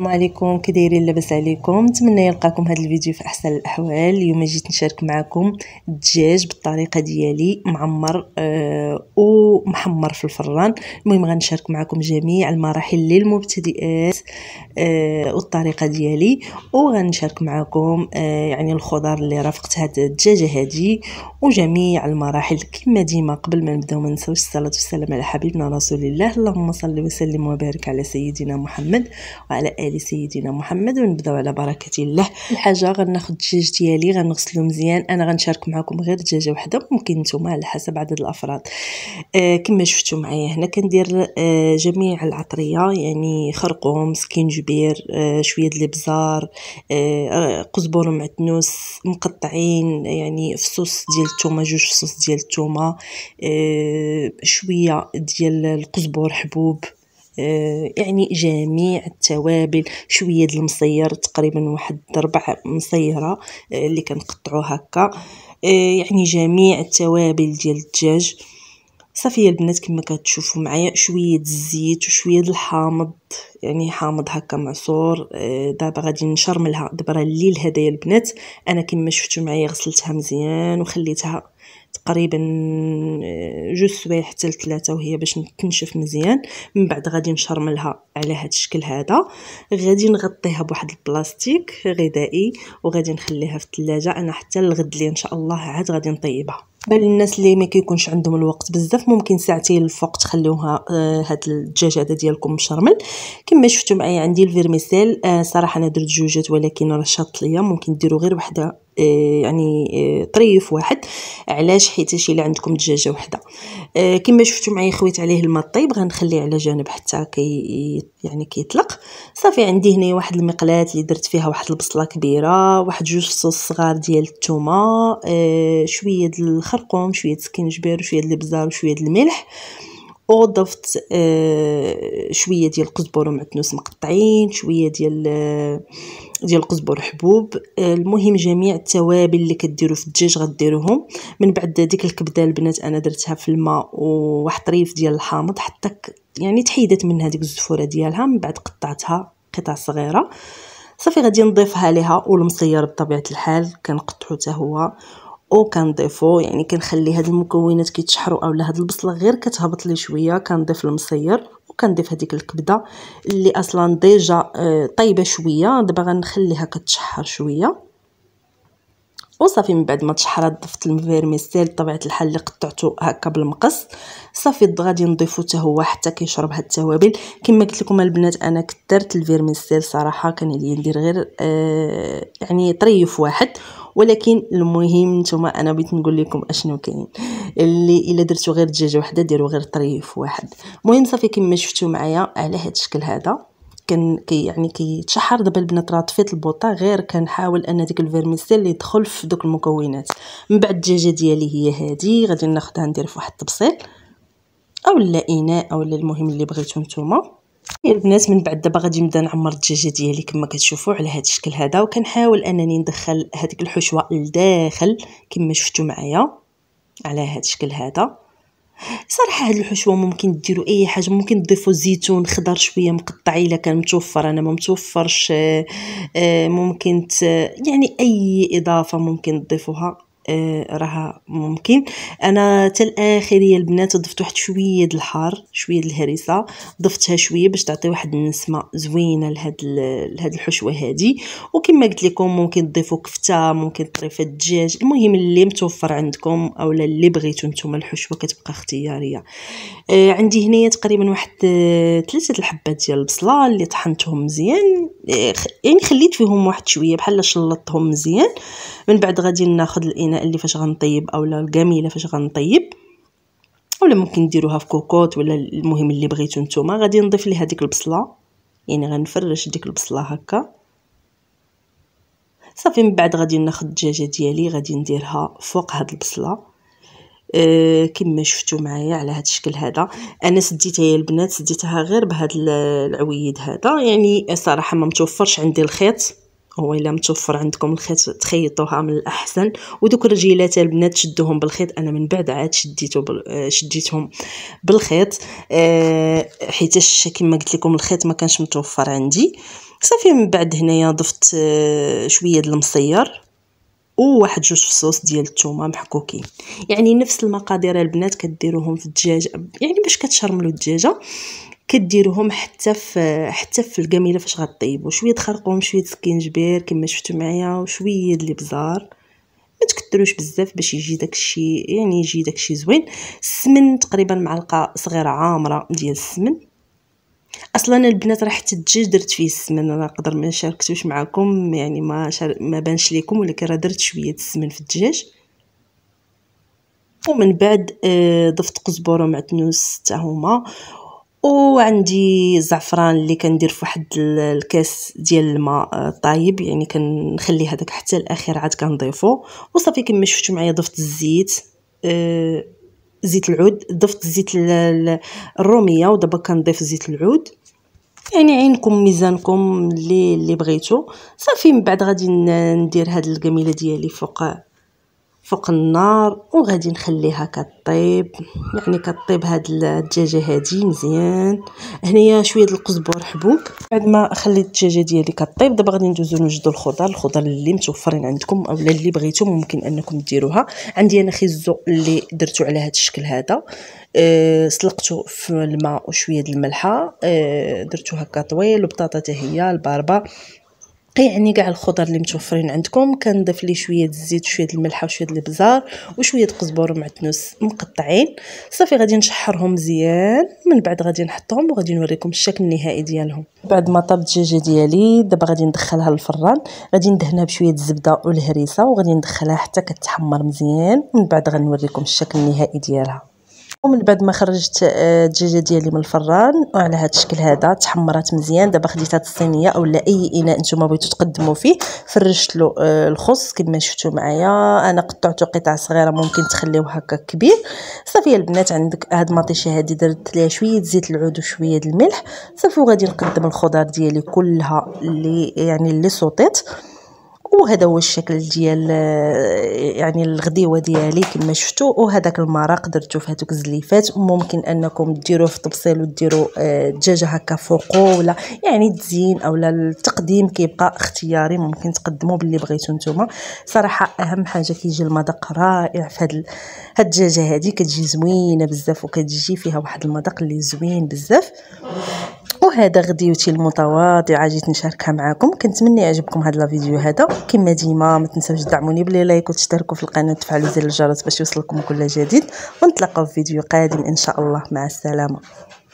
السلام عليكم كي دايرين لاباس عليكم نتمنى يلقاكم هذا الفيديو في احسن الاحوال اليوم جيت نشارك معكم الدجاج بالطريقه ديالي معمر آه ومحمر في الفران المهم غنشارك معكم جميع المراحل للمبتدئات آه والطريقه ديالي وغنشارك معكم آه يعني الخضار اللي رافقت هاد الدجاجه هادي وجميع المراحل كما ديما قبل ما نبداو ما نساوش الصلاه والسلام على حبيبنا رسول الله اللهم صل وسلم وبارك على سيدنا محمد وعلى ال سيدنا محمد ونبداو على بركه الله الحاجه غناخذ الدجاج ديالي غنغسلو مزيان انا غنشارك معكم غير دجاجه وحده ممكن نتوما على حسب عدد الافراد آه كما شفتوا معايا هنا كندير آه جميع العطريه يعني خرقوم سكينجبير آه شويه الابزار آه قزبر ومعدنوس مقطعين يعني فصوص ديال الثومه جوج فصوص ديال الثومه آه شويه ديال القزبر حبوب آه، يعني جميع التوابل شويه د المصير تقريبا واحد ربع مصيره آه، اللي كنقطعو هكا آه، يعني جميع التوابل ديال الدجاج صافي البنات كما كتشوفوا معايا شويه الزيت وشويه الحامض يعني حامض هكا معصور آه، دابا غادي نشرملها دابا راه الليل هدايا البنات انا كما شفتوا معايا غسلتها مزيان وخليتها تقريبا آه، جوج سوايع حتى لثلاثه وهي باش تنشف مزيان من بعد غادي نشرملها على هذا الشكل هذا غادي نغطيها بواحد البلاستيك غذائي وغادي نخليها في الثلاجه انا حتى الغد اللي ان شاء الله عاد غادي نطيبها بالي الناس اللي ما كيكونش عندهم الوقت بزاف ممكن ساعتين الفوق تخليوها آه، هاد الدجاج هذا ديالكم مشرمل كما شفتوا معايا عندي الفيرميسيل آه، صراحه انا درت جوجات ولكن رشاط ليا ممكن ديروا غير واحده آه، يعني آه، طريف واحد علاش حيتاش الا عندكم دجاجه وحده آه، كما شفتوا معايا خويت عليه الماء طيب غنخليه على جانب حتى كي يعني كيطلق صافي عندي هنا واحد المقلاه اللي درت فيها واحد البصله كبيره واحد جوج فصوص صغار ديال الثومه شويه ديال الخرقوم شويه سكنجبير شويه ديال الابزار وشويه ديال الملح وضفت آه شويه ديال القزبر ومعتنوس مقطعين شويه ديال آه، ديال القزبر حبوب آه المهم جميع التوابل اللي كديرو في الدجاج غديروهم من بعد ديك الكبده البنات انا درتها في الماء وواحد طريف ديال الحامض حتى يعني تحيدت منها ديك الزفوره ديالها من بعد قطعتها قطع صغيره صافي غادي نضيفها ليها والمصير بطبيعه الحال كنقطعو حتى هو كنضيفو يعني كنخلي هاد المكونات كيتشحروا اولا هاد البصله غير كتهبط لي شويه كنضيف المصير وكنضيف هذيك الكبده اللي اصلا ديجا آه، طايبه شويه دابا غنخليها كتشحر شويه وصافي من بعد ما تشحرات ضفت الفيرميسيل بطبيعه الحال اللي قطعته هكا بالمقص صافي غادي نضيفو حتى هو حتى كيشرب هاد التوابل كما قلت لكم البنات انا كثرت الفيرميسيل صراحه كان عليا ندير غير آه يعني طريف واحد ولكن المهم نتوما انا بغيت نقول لكم اشنو كاين اللي الا درتو غير دجاجه وحده ديروا غير طريف واحد المهم صافي كما شفتوا معايا على هاد الشكل هذا كان كي يعني كيتشحر دابا البنات راه طفيت البوطه غير كنحاول ان ديك الفيرميسيل اللي يدخل في دوك المكونات من بعد الدجاجه ديالي هي هذه غادي ناخذها ندير في واحد الطبسيل اولا اناء اولا المهم اللي بغيتو نتوما إيه، البنات من بعد دابا غادي نبدا نعمر الدجاجه ديالي كما كتشوفوا على هذا الشكل هذا وكنحاول انني ندخل هذيك الحشوه لداخل كما شفتوا معايا على هذا الشكل هذا صراحه هاد الحشوه ممكن ديروا اي حاجه ممكن تضيفوا زيتون خضر شويه مقطع الا كان متوفر انا ما متوفرش آه، ممكن يعني اي اضافه ممكن تضيفوها آه، راها ممكن انا حتى يا البنات ضفت واحد شويه د الحار شويه د الهريسه ضفتها شويه باش تعطي واحد النسمه زوينه لهاد لهاد الحشوه هادي وكما قلت لكم ممكن تضيفوا كفته ممكن طريفه دجاج المهم اللي متوفر عندكم اولا اللي بغيتو نتوما الحشوه كتبقى اختياريه آه عندي هنايا تقريبا واحد ثلاثه آه، الحبات ديال البصله اللي طحنتهم مزيان آه، يعني خليت فيهم واحد شويه بحال شلطتهم مزيان من بعد غادي ناخذ الاناء اللي فاش غنطيب اولا الجميله فاش غنطيب اولا ممكن ديروها في كوكوط ولا المهم اللي بغيتو نتوما غادي نضيف ليها ديك البصله يعني غنفرش ديك البصله هكا صافي من بعد غادي ناخذ الدجاجه ديالي غادي نديرها فوق هاد البصله أه كما شفتوا معايا على هذا الشكل هذا انا سديتها يا البنات سديتها غير بهذا العويد هذا يعني صراحه ما متوفرش عندي الخيط هو الا متوفر عندكم الخيط تخيطوها من الاحسن ودوك رجيلات البنات شدوهم بالخيط انا من بعد عاد شديتو بل... آه، شديتهم بالخيط أه... حيتاش كما قلت لكم الخيط ما كانش متوفر عندي صافي من بعد هنايا ضفت أه... شويه ديال المصير وواحد جوج فصوص ديال الثومه محكوكين يعني نفس المقادير البنات كديروهم في الدجاج يعني باش كتشرملوا الدجاجه كديروهم حتى في حتى في الكميله فاش غطيبو شويه خرقوم شويه سكينجبير كما شفتوا معايا وشويه الابزار ما تكثروش بزاف باش يجي داكشي يعني يجي داكشي زوين السمن تقريبا معلقه صغيره عامره ديال السمن اصلا البنات راه حتى الدجاج درت فيه السمن انا نقدر ما شاركتوش معكم يعني ما شار... ما بانش ليكم ولكن راه درت شويه السمن في الدجاج ومن بعد آه، ضفت قزبره ومعدنوس حتى هما وعندي الزعفران اللي كندير في واحد الكاس ديال الماء طايب يعني كنخلي هذاك حتى الاخير عاد كنضيفو وصافي كما شفتوا معايا ضفت الزيت آه زيت العود ضفت زيت الروميه ودابا كنضيف زيت العود يعني عينكم ميزانكم اللي اللي بغيتو صافي من بعد غادي ندير هاد الجميله ديالي فوق فوق النار وغادي نخليها كطيب يعني كطيب هاد الدجاجه هادي مزيان هنايا شويه القزبر حبوب بعد ما خليت الدجاجه ديالي كطيب دابا غادي ندوزو نوجدو الخضر الخضر اللي متوفرين عندكم اولا اللي بغيتو ممكن انكم ديروها عندي انا خيزو اللي درتو على هاد الشكل هذا أه سلقته في الماء وشويه د الملحه أه درتو هكا طويل البطاطا تاهي هي الباربه قيعني كاع الخضر اللي متوفرين عندكم كنضيف ليه شويه الزيت شويه الملح وشويه البزار وشويه د قزبر معتنوس مقطعين صافي غادي نشحرهم مزيان من بعد غادي نحطهم وغادي نوريكم الشكل النهائي ديالهم بعد ما طاب الدجاجه ديالي دابا غادي ندخلها للفران غادي ندهنها بشويه الزبده والهريسه وغادي ندخلها حتى كتحمر مزيان من بعد غنوريكم الشكل النهائي ديالها ومن بعد ما خرجت الدجاجه آه، ديالي من الفران وعلى هذا الشكل هذا تحمرات مزيان دابا خديت هاد الصينيه اولا اي اناء نتوما بغيتو تقدموا فيه فرشت له آه، الخص كما شفتوا معايا انا قطعته قطع صغيره ممكن تخليوه هكا كبير صافي البنات عندك هاد المطيشه هادي درت ليها شويه زيت العود وشويه الملح صافي وغادي نقدم الخضار ديالي كلها اللي يعني اللي سوطيت وهذا هو الشكل ديال آه، يعني الغديوه ديالي كما شفتوا وهذاك المرق درتو في هذوك الزليفات ممكن انكم ديروه في طبسيل وديروا الدجاجه آه، هكا فوقو ولا يعني تزين اولا التقديم كيبقى اختياري ممكن تقدموا باللي بغيتو نتوما صراحه اهم حاجه كيجي المذاق رائع في هاد الدجاجه هذه كتجي زوينه بزاف وكتجي فيها واحد المذاق اللي زوين بزاف وهذا غديوتي المتواضعه جيت نشاركها معكم كنتمنى يعجبكم هذا الفيديو هذا كما ديما ما تنساوش تدعموني بلي لايك وتشتركوا في القناه وتفعلوا زر الجرس باش يوصلكم كل جديد ونتلاقاو في فيديو قادم ان شاء الله مع السلامه